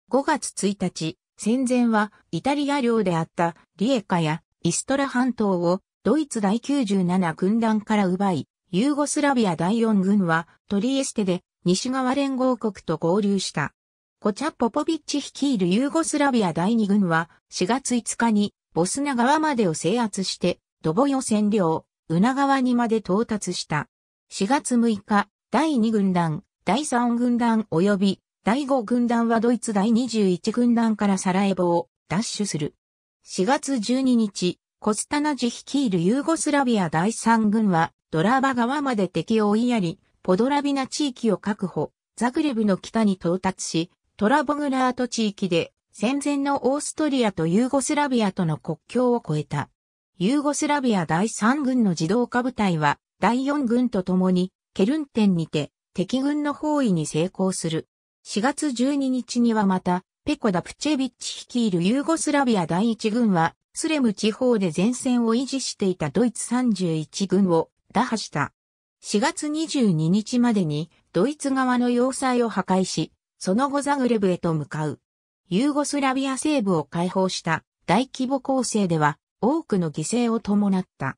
5月1日、戦前はイタリア領であったリエカやイストラ半島をドイツ第97軍団から奪い、ユーゴスラビア第4軍はトリエステで西側連合国と合流した。コチャ・ポポビッチ率いるユーゴスラビア第2軍は4月5日にボスナ川までを制圧してドボヨ占領、ウナ川にまで到達した。4月6日、第2軍団、第3軍団及び第5軍団はドイツ第21軍団からサラエボを奪取する。4月12日、コスタナジ率いるユーゴスラビア第3軍は、ドラバ川まで敵を追いやり、ポドラビナ地域を確保、ザグレブの北に到達し、トラボグラート地域で、戦前のオーストリアとユーゴスラビアとの国境を越えた。ユーゴスラビア第3軍の自動化部隊は、第4軍と共に、ケルンテンにて、敵軍の包囲に成功する。4月12日にはまた、ペコダプチェビッチ率いるユーゴスラビア第一軍は、スレム地方で前線を維持していたドイツ31軍を打破した。4月22日までにドイツ側の要塞を破壊し、その後ザグレブへと向かう。ユーゴスラビア西部を解放した大規模攻勢では多くの犠牲を伴った。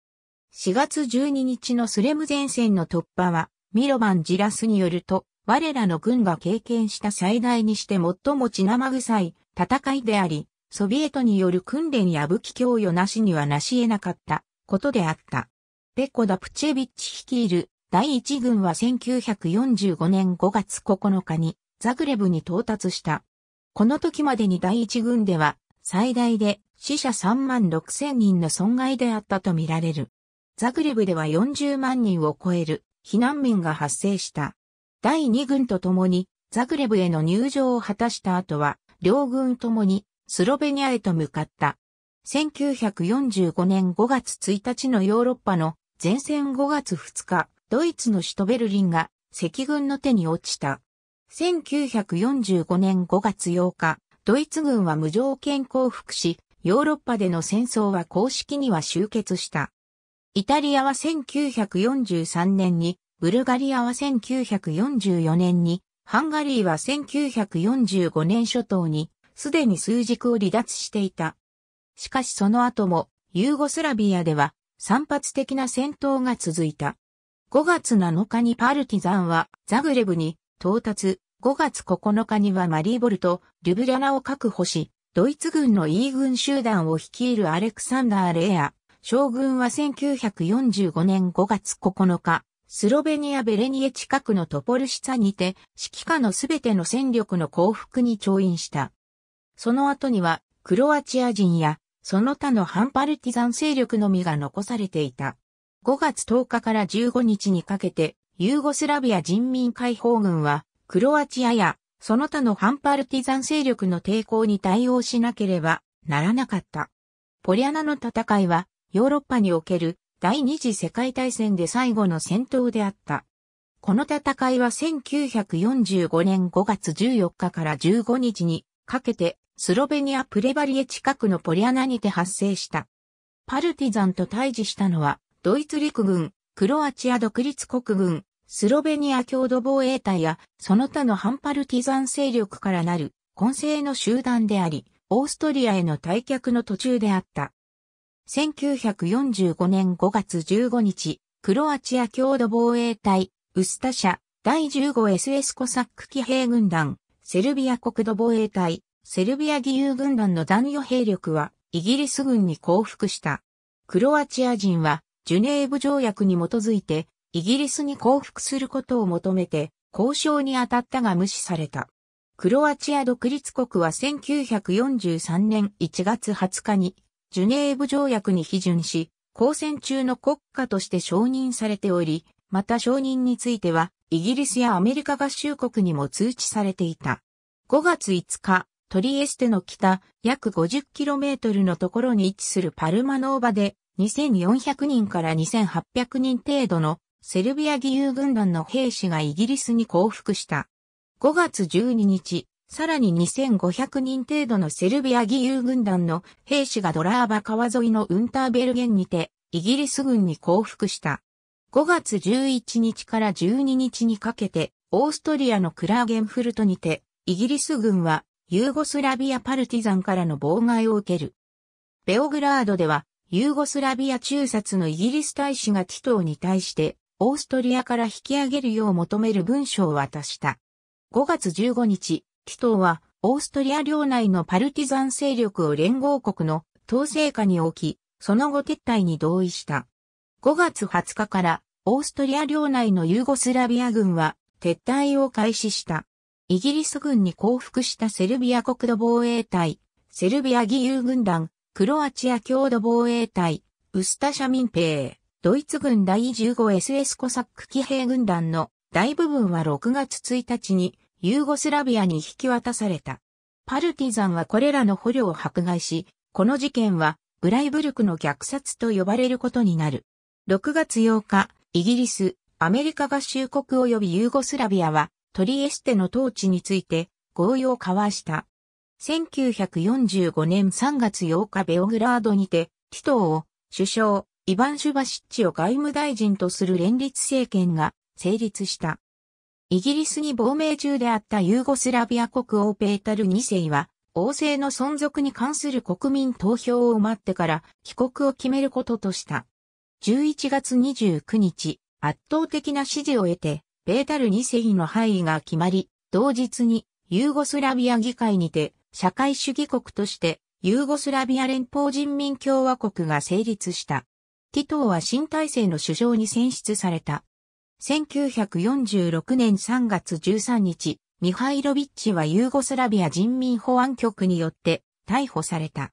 4月12日のスレム前線の突破はミロマン・ジラスによると我らの軍が経験した最大にして最も血生臭い戦いであり、ソビエトによる訓練や武器供与なしにはなし得なかったことであった。ペコダ・プチェビッチ率いる第一軍は1945年5月9日にザグレブに到達した。この時までに第一軍では最大で死者3万6千人の損害であったとみられる。ザグレブでは40万人を超える避難民が発生した。第2軍と共にザグレブへの入場を果たした後は、両軍ともにスロベニアへと向かった。1945年5月1日のヨーロッパの前線5月2日、ドイツの首都ベルリンが赤軍の手に落ちた。1945年5月8日、ドイツ軍は無条件降伏し、ヨーロッパでの戦争は公式には終結した。イタリアは1943年にブルガリアは1944年に、ハンガリーは1945年初頭に、すでに数軸を離脱していた。しかしその後も、ユーゴスラビアでは、散発的な戦闘が続いた。5月7日にパルティザンは、ザグレブに到達、5月9日にはマリーボルト、リュブリャナを確保し、ドイツ軍の E 軍集団を率いるアレクサンダー・レア、将軍は1945年5月9日、スロベニアベレニエ近くのトポルシツァにて、指揮下のすべての戦力の降伏に調印した。その後には、クロアチア人や、その他の反パルティザン勢力のみが残されていた。5月10日から15日にかけて、ユーゴスラビア人民解放軍は、クロアチアや、その他の反パルティザン勢力の抵抗に対応しなければならなかった。ポリアナの戦いは、ヨーロッパにおける第二次世界大戦で最後の戦闘であった。この戦いは1945年5月14日から15日にかけてスロベニアプレバリエ近くのポリアナにて発生した。パルティザンと対峙したのはドイツ陸軍、クロアチア独立国軍、スロベニア共同防衛隊やその他の反パルティザン勢力からなる混成の集団であり、オーストリアへの退却の途中であった。1945年5月15日、クロアチア郷土防衛隊、ウスタ社、第 15SS コサック騎兵軍団、セルビア国土防衛隊、セルビア義勇軍団の残余兵力は、イギリス軍に降伏した。クロアチア人は、ジュネーブ条約に基づいて、イギリスに降伏することを求めて、交渉に当たったが無視された。クロアチア独立国は1943年1月20日にジュネーブ条約に批准し、交戦中の国家として承認されており、また承認については、イギリスやアメリカ合衆国にも通知されていた。5月5日、トリエステの北、約 50km のところに位置するパルマノーバで、2400人から2800人程度のセルビア義勇軍団の兵士がイギリスに降伏した。5月12日、さらに2500人程度のセルビア義勇軍団の兵士がドラーバ川沿いのウンターベルゲンにて、イギリス軍に降伏した。5月11日から12日にかけて、オーストリアのクラーゲンフルトにて、イギリス軍はユーゴスラビアパルティザンからの妨害を受ける。ベオグラードでは、ユーゴスラビア中殺のイギリス大使がティトーに対して、オーストリアから引き上げるよう求める文書を渡した。5月15日、ティは、オーストリア領内のパルティザン勢力を連合国の統制下に置き、その後撤退に同意した。5月20日からオーストリア領内のユーゴスラビア軍は撤退を開始した。イギリス軍に降伏したセルビア国土防衛隊、セルビア義勇軍団、クロアチア郷土防衛隊、ウスタシャ民兵、ドイツ軍第 15SS コサック騎兵軍団の大部分は6月1日にユーゴスラビアに引き渡された。パルティザンはこれらの捕虜を迫害し、この事件はブライブルクの虐殺と呼ばれることになる。6月8日、イギリス、アメリカ合衆国及びユーゴスラビアはトリエステの統治について合意を交わした。1945年3月8日ベオグラードにて、ティトーを首相、イバン・シュバシッチを外務大臣とする連立政権が成立した。イギリスに亡命中であったユーゴスラビア国王ペータル2世は、王政の存続に関する国民投票を待ってから帰国を決めることとした。11月29日、圧倒的な支持を得て、ペータル2世の範囲が決まり、同日にユーゴスラビア議会にて社会主義国としてユーゴスラビア連邦人民共和国が成立した。ティトーは新体制の首相に選出された。1946年3月13日、ミハイロビッチはユーゴスラビア人民保安局によって逮捕された。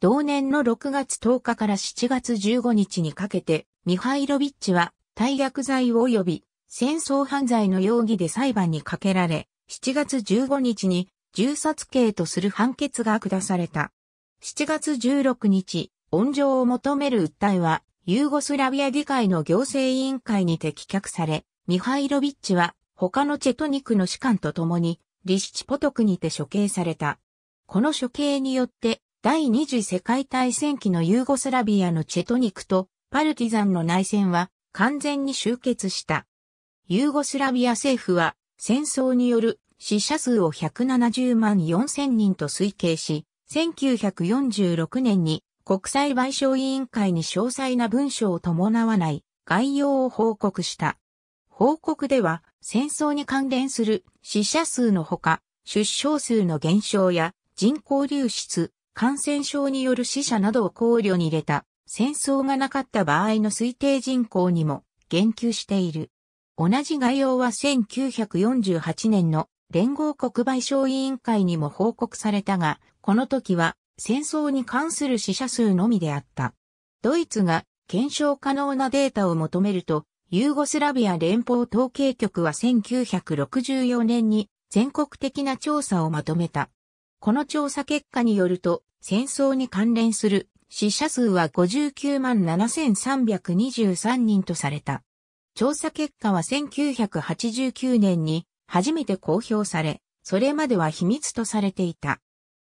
同年の6月10日から7月15日にかけて、ミハイロビッチは大虐罪及び戦争犯罪の容疑で裁判にかけられ、7月15日に銃殺刑とする判決が下された。7月16日、恩情を求める訴えはユーゴスラビア議会の行政委員会に適却され、ミハイロビッチは他のチェトニクの士官と共にリシチポトクにて処刑された。この処刑によって第二次世界大戦期のユーゴスラビアのチェトニクとパルティザンの内戦は完全に終結した。ユーゴスラビア政府は戦争による死者数を170万4000人と推計し、1946年に国際賠償委員会に詳細な文書を伴わない概要を報告した。報告では戦争に関連する死者数のほか、出生数の減少や人口流出、感染症による死者などを考慮に入れた戦争がなかった場合の推定人口にも言及している。同じ概要は1948年の連合国賠償委員会にも報告されたが、この時は戦争に関する死者数のみであった。ドイツが検証可能なデータを求めると、ユーゴスラビア連邦統計局は1964年に全国的な調査をまとめた。この調査結果によると、戦争に関連する死者数は59万7323人とされた。調査結果は1989年に初めて公表され、それまでは秘密とされていた。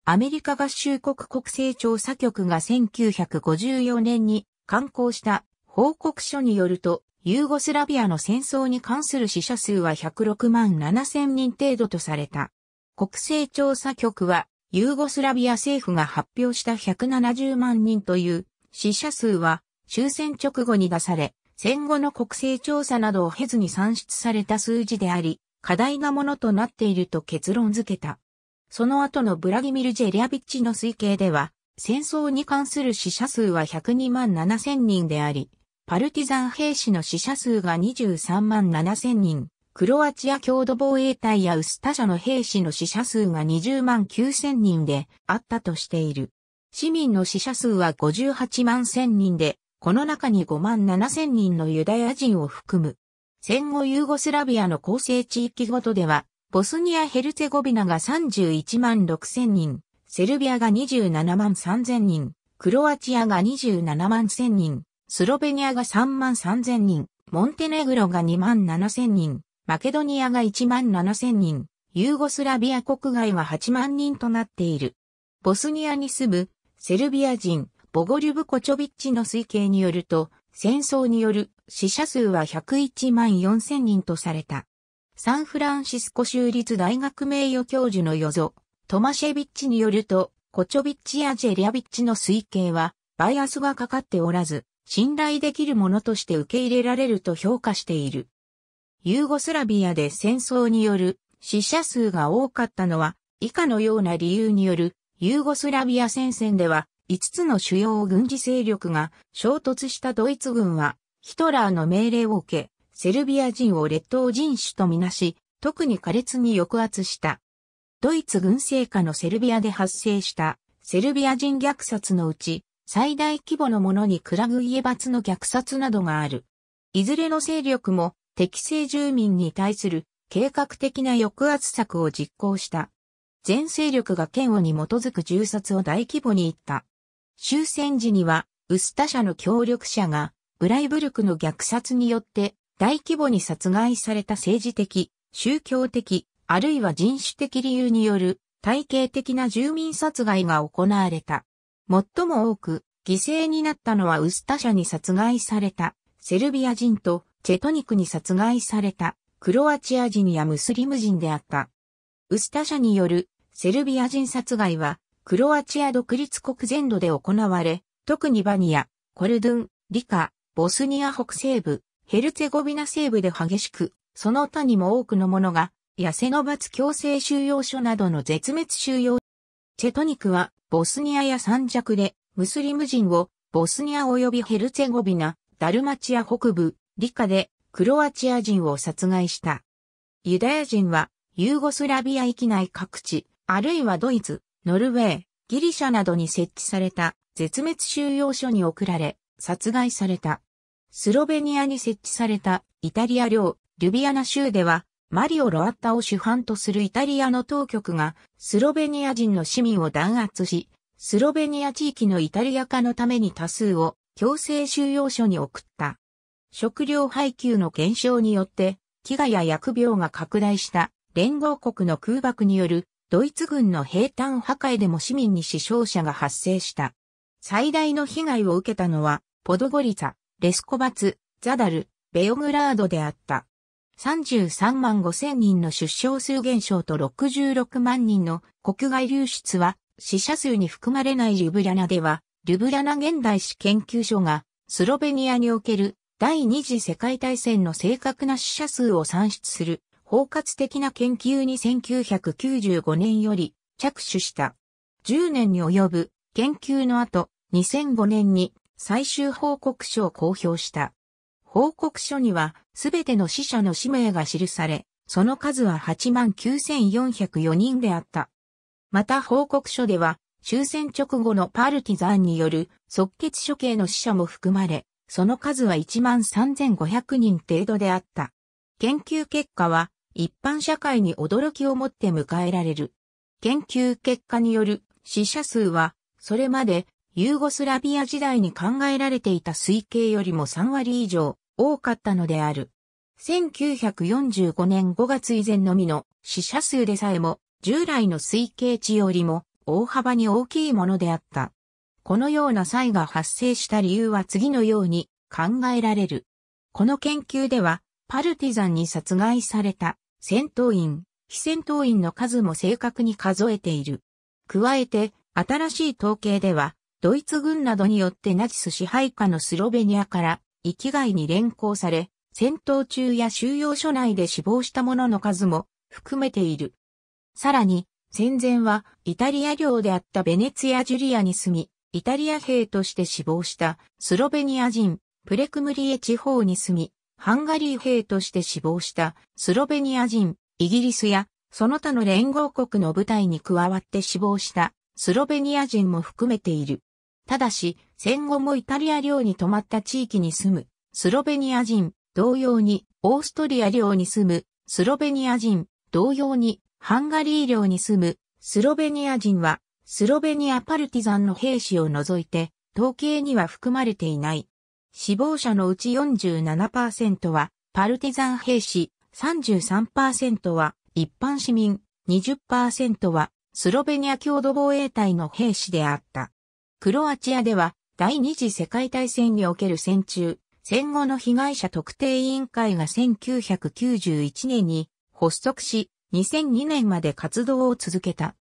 アメリカ合衆国国勢調査局が1954年に刊行した報告書によると、ユーゴスラビアの戦争に関する死者数は106万7千人程度とされた。国勢調査局は、ユーゴスラビア政府が発表した170万人という死者数は終戦直後に出され、戦後の国勢調査などを経ずに算出された数字であり、課題なものとなっていると結論付けた。その後のブラギミル・ジェリャビッチの推計では、戦争に関する死者数は102万7千人であり、パルティザン兵士の死者数が23万7千人、クロアチア共同防衛隊やウスタ社の兵士の死者数が20万9千人であったとしている。市民の死者数は58万千人で、この中に5万7千人のユダヤ人を含む。戦後ユーゴスラビアの構成地域ごとでは、ボスニア・ヘルツェゴビナが31万6千人、セルビアが27万3千人、クロアチアが27万千人、スロベニアが3万3千人、モンテネグロが2万7千人、マケドニアが1万7千人、ユーゴスラビア国外は8万人となっている。ボスニアに住むセルビア人ボゴリュブ・コチョビッチの推計によると、戦争による死者数は101万4千人とされた。サンフランシスコ州立大学名誉教授のヨゾ、トマシェビッチによると、コチョビッチやジェリアビッチの推計は、バイアスがかかっておらず、信頼できるものとして受け入れられると評価している。ユーゴスラビアで戦争による死者数が多かったのは、以下のような理由による、ユーゴスラビア戦線では、5つの主要軍事勢力が衝突したドイツ軍は、ヒトラーの命令を受け、セルビア人を劣等人種とみなし、特に苛烈に抑圧した。ドイツ軍政下のセルビアで発生したセルビア人虐殺のうち、最大規模のものにクラグイエバツの虐殺などがある。いずれの勢力も適正住民に対する計画的な抑圧策を実行した。全勢力が嫌悪に基づく銃殺を大規模に行った。終戦時には、ウスタ社の協力者が、ブライブルクの虐殺によって大規模に殺害された政治的、宗教的、あるいは人種的理由による体系的な住民殺害が行われた。最も多く犠牲になったのはウスタ社に殺害されたセルビア人とチェトニクに殺害されたクロアチア人やムスリム人であった。ウスタ社によるセルビア人殺害はクロアチア独立国全土で行われ、特にバニア、コルドゥン、リカ、ボスニア北西部、ヘルツェゴビナ西部で激しく、その他にも多くのものが、ヤセノバツ強制収容所などの絶滅収容。チェトニクは、ボスニアや三弱で、ムスリム人を、ボスニア及びヘルツェゴビナ、ダルマチア北部、リカで、クロアチア人を殺害した。ユダヤ人は、ユーゴスラビア域内各地、あるいはドイツ、ノルウェー、ギリシャなどに設置された絶滅収容所に送られ、殺害された。スロベニアに設置されたイタリア領ルビアナ州ではマリオ・ロアッタを主犯とするイタリアの当局がスロベニア人の市民を弾圧し、スロベニア地域のイタリア化のために多数を強制収容所に送った。食料配給の減少によって、飢餓や薬病が拡大した連合国の空爆によるドイツ軍の平坦破壊でも市民に死傷者が発生した。最大の被害を受けたのはポドゴリザ。レスコバツ、ザダル、ベオグラードであった。33万5千人の出生数減少と66万人の国外流出は死者数に含まれないリュブリャナでは、リュブリャナ現代史研究所がスロベニアにおける第二次世界大戦の正確な死者数を算出する包括的な研究に1995年より着手した。10年に及ぶ研究の後、2005年に最終報告書を公表した。報告書には、すべての死者の氏名が記され、その数は89,404人であった。また報告書では、終戦直後のパルティザンによる即決処刑の死者も含まれ、その数は13,500人程度であった。研究結果は、一般社会に驚きをもって迎えられる。研究結果による死者数は、それまでユーゴスラビア時代に考えられていた推計よりも3割以上多かったのである。1945年5月以前のみの死者数でさえも従来の推計値よりも大幅に大きいものであった。このような災が発生した理由は次のように考えられる。この研究ではパルティザンに殺害された戦闘員、非戦闘員の数も正確に数えている。加えて新しい統計ではドイツ軍などによってナチス支配下のスロベニアから生がいに連行され、戦闘中や収容所内で死亡した者の数も含めている。さらに、戦前はイタリア領であったベネツィア・ジュリアに住み、イタリア兵として死亡したスロベニア人プレクムリエ地方に住み、ハンガリー兵として死亡したスロベニア人イギリスやその他の連合国の部隊に加わって死亡したスロベニア人も含めている。ただし、戦後もイタリア領に泊まった地域に住む、スロベニア人、同様に、オーストリア領に住む、スロベニア人、同様に、ハンガリー領に住む、スロベニア人は、スロベニアパルティザンの兵士を除いて、統計には含まれていない。死亡者のうち47%は、パルティザン兵士、33%は、一般市民、20%は、スロベニア共同防衛隊の兵士であった。クロアチアでは第二次世界大戦における戦中、戦後の被害者特定委員会が1991年に発足し、2002年まで活動を続けた。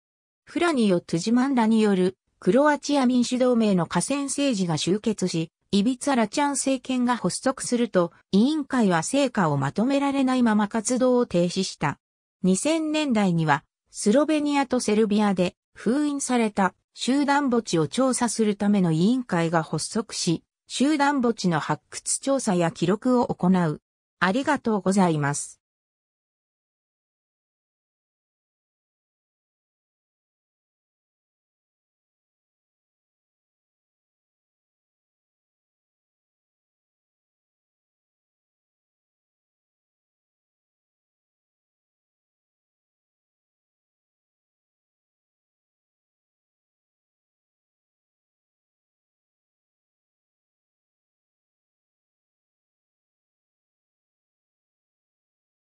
フラニよトゥジマンらによるクロアチア民主同盟の河川政治が集結し、イビツアラチャン政権が発足すると、委員会は成果をまとめられないまま活動を停止した。2000年代には、スロベニアとセルビアで封印された集団墓地を調査するための委員会が発足し、集団墓地の発掘調査や記録を行う。ありがとうございます。